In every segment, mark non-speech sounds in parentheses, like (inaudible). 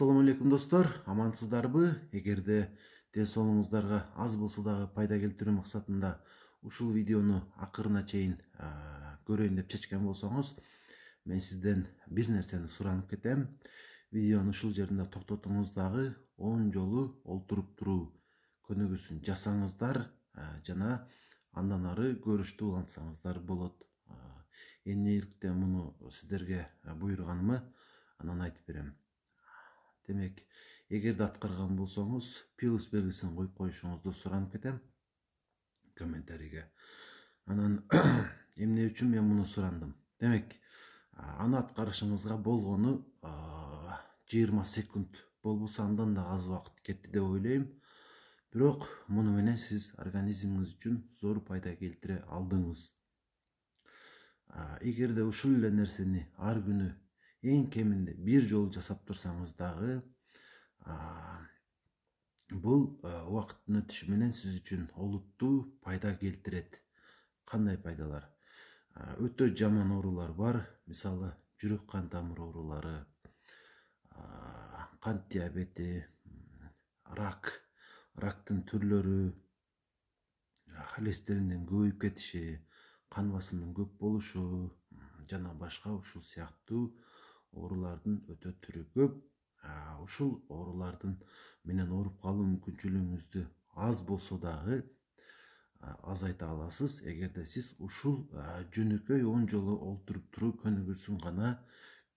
алейкум, достар амансыздарбы де ден соолугуңуздарга аз болса дагы пайда келтіру мақсатында ушул видеоны ақырына чейин көрөйүн деп чечкен болсаңыз мен сізден бір нәрсені сұранып кетем Видеоны ушул жерінде токтотуңуз дагы он жолу олтуруп туруу көнүгүүсүн жасаңыздар жана андан ары көрүштү улантсаңыздар болот эмнеликтен муну сиздерге буйруганымы анан айтып берем демек де атқарған болсаңыз плюс белгісін қойып қойышыңызды сұранып кетем комментарийге анан (coughs) эмне үчүн мен муну сурандым демек аны аткарышыңызга болгону жыйырма секунд болбосо андан да аз убакыт кетти деп ойлойм бирок муну менен сиз организмиңиз үчүн зор пайда келтире алдыңыз эгерде ушул эле нерсени ар күнү эң кеминде бир жолу жасап турсаңыз дагы бул убакыттын өтүшү менен сиз үчүн олуттуу пайда келтирет кандай пайдалар өтө жаман оорулар бар мисалы жүрөк кан тамыр оорулары кант диабети рак рактын түрлөрү холестериндин көбөйүп кетиши кан басымдын көп болушу жана башка ушул сыяктуу оорулардын өтө түрү көп ә, ушул оорулардын менен ооруп калуу мүмкүнчүлүгүңүздү аз болсо дагы ә, азайта аласыз эгерде сиз ушул ә, жөнөкөй он жолу олтуруп туруу көнүгүүсүн гана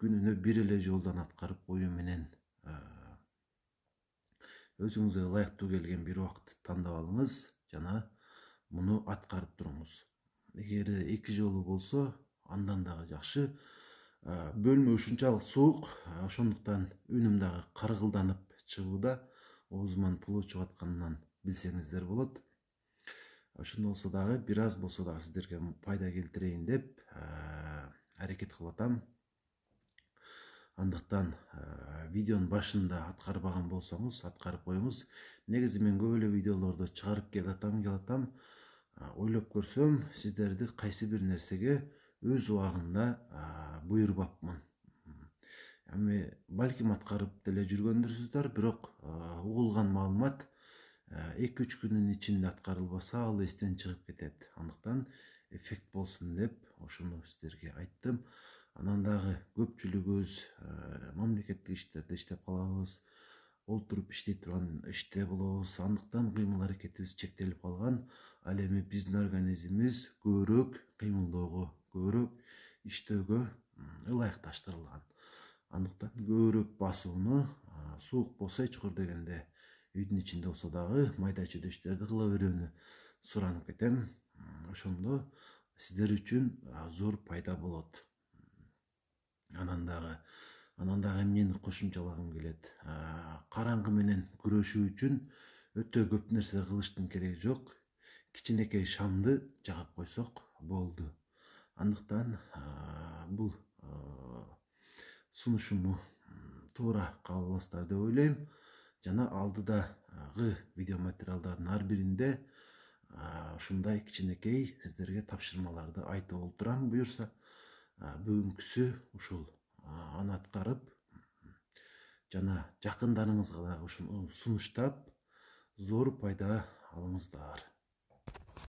күнүнө бир эле жолдон аткарып коюу менен өзүңүзгө ылайыктуу келген бир убакытты тандап алыңыз жана муну аткарып туруңуз эгерде эки жолу болсо андан дагы жакшы Ә, бөлме ушунчалык суук ә, ошондуктан үнүм дагы каргылданып чыгууда оозуман пулу чыгып атканынан билсеңиздер болот ә, ошондой болсо дагы бир аз болсо дагы сиздерге пайда келтирейин деп әрекет кылып атам андыктан видеонун башында аткарбаган болсоңуз аткарып коюңуз негизи мен көп эле видеолорду чыгарып келатам келатам ойлоп көрсөм сиздерди кайсы бир өз убагында буйруп эми балким аткарып деле жүргөндүрсүздөр бирок угулган маалымат эки үч күндүн ичинде аткарылбаса ал эстен чыгып кетет андыктан эффект болсун деп ошону сиздерге айттым анан дагы көпчүлүгүбүз мамлекеттик иштерде иштеп калабыз олтуруп иштей турган иште болобуз андыктан кыймыл аракетибиз чектелип калган ал эми биздин организмибиз көбүрөөк кыймылдоого иштөөгө ылайыкташтырылган андыктан көбүрөөк басууну суук болсо эч кур дегенде үйдүн ичинде болсо дагы майда чүйдө иштерди кыла берүүнү суранып кетем ошондо сиздер үчүн зор пайда болот анан дагы анан дагы эмнени кошумчалагым келет караңгы менен күрөшүү үчүн өтө көп нерсе кылыштын кереги жок кичинекей шамды жагып койсок болду андыктан бұл сунушуму туура кабыл аласыздар деп ойлойм жана алдыдағы видео материалдардын ар биринде ушундай кичинекей сиздерге тапшырмаларды айтып олтурам буюрса бүгүнкүсү ушул аны аткарып жана жакындарыңызга дагы ушуну сунуштап зор пайда алыңыздар